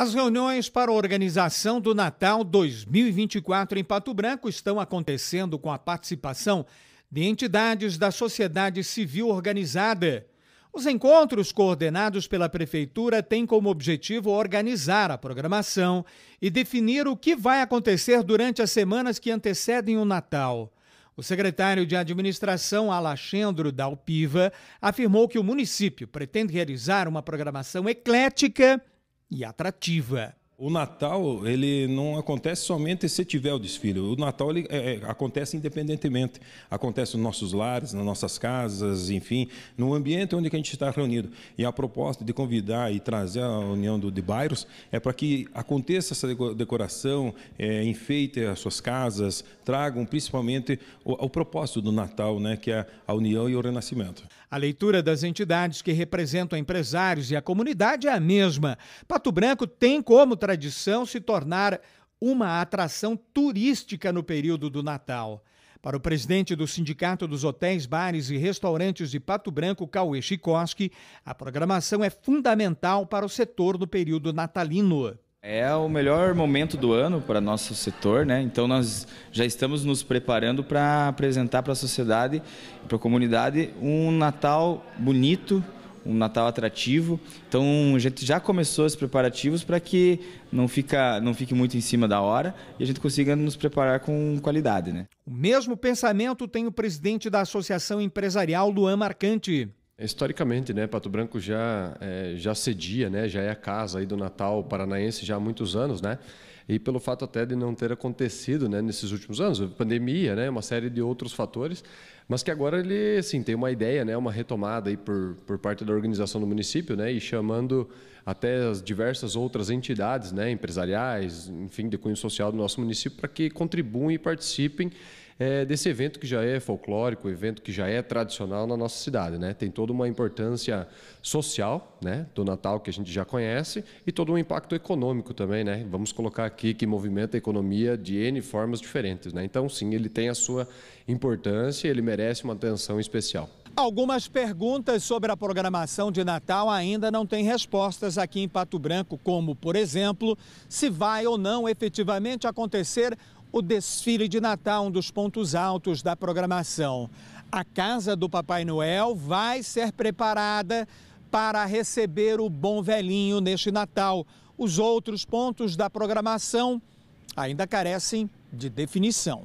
As reuniões para a organização do Natal 2024 em Pato Branco estão acontecendo com a participação de entidades da sociedade civil organizada. Os encontros coordenados pela Prefeitura têm como objetivo organizar a programação e definir o que vai acontecer durante as semanas que antecedem o Natal. O secretário de Administração, Alexandre Dalpiva, afirmou que o município pretende realizar uma programação eclética e atrativa. O Natal, ele não acontece somente se tiver o desfile. O Natal ele, é, é acontece independentemente. Acontece nos nossos lares, nas nossas casas, enfim, no ambiente onde a gente está reunido. E a proposta de convidar e trazer a união do, de bairros é para que aconteça essa decoração, é, enfeite as suas casas, tragam principalmente o, o propósito do Natal, né, que é a união e o renascimento. A leitura das entidades que representam empresários e a comunidade é a mesma. Pato Branco tem como trazer tradição se tornar uma atração turística no período do Natal. Para o presidente do Sindicato dos Hotéis, Bares e Restaurantes de Pato Branco, Cauê Chikoski, a programação é fundamental para o setor no período natalino. É o melhor momento do ano para nosso setor, né? Então nós já estamos nos preparando para apresentar para a sociedade, para a comunidade, um Natal bonito, um Natal atrativo. Então a gente já começou os preparativos para que não, fica, não fique muito em cima da hora e a gente consiga nos preparar com qualidade. Né? O mesmo pensamento tem o presidente da Associação Empresarial, Luan Marcante. É, historicamente, né, Pato Branco já é, já cedia, né, já é a casa aí do Natal paranaense já há muitos anos, né? E pelo fato até de não ter acontecido, né, nesses últimos anos, pandemia, né, uma série de outros fatores, mas que agora ele, sim, tem uma ideia, né, uma retomada aí por, por parte da organização do município, né, e chamando até as diversas outras entidades, né, empresariais, enfim, de cunho social do nosso município para que contribuam e participem é, desse evento que já é folclórico, evento que já é tradicional na nossa cidade, né? Tem toda uma importância social, né, do Natal que a gente já conhece e todo um impacto econômico também, né? Vamos colocar aqui que movimenta a economia de N formas diferentes, né? Então, sim, ele tem a sua importância, ele merece uma atenção especial. Algumas perguntas sobre a programação de Natal ainda não têm respostas aqui em Pato Branco, como, por exemplo, se vai ou não efetivamente acontecer o desfile de Natal, um dos pontos altos da programação. A casa do Papai Noel vai ser preparada para receber o bom velhinho neste Natal. Os outros pontos da programação ainda carecem de definição.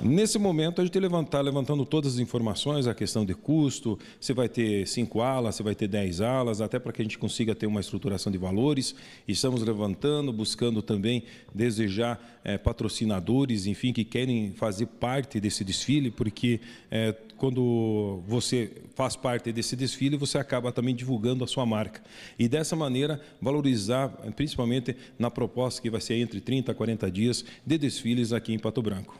Nesse momento, a gente levantar, tá levantando todas as informações, a questão de custo, se vai ter cinco alas, se vai ter dez alas, até para que a gente consiga ter uma estruturação de valores. Estamos levantando, buscando também desejar é, patrocinadores, enfim, que querem fazer parte desse desfile, porque é, quando você faz parte desse desfile, você acaba também divulgando a sua marca. E dessa maneira, valorizar, eh, principalmente na proposta que vai ser entre 30 a 40 dias de desfiles aqui em Pato Branco.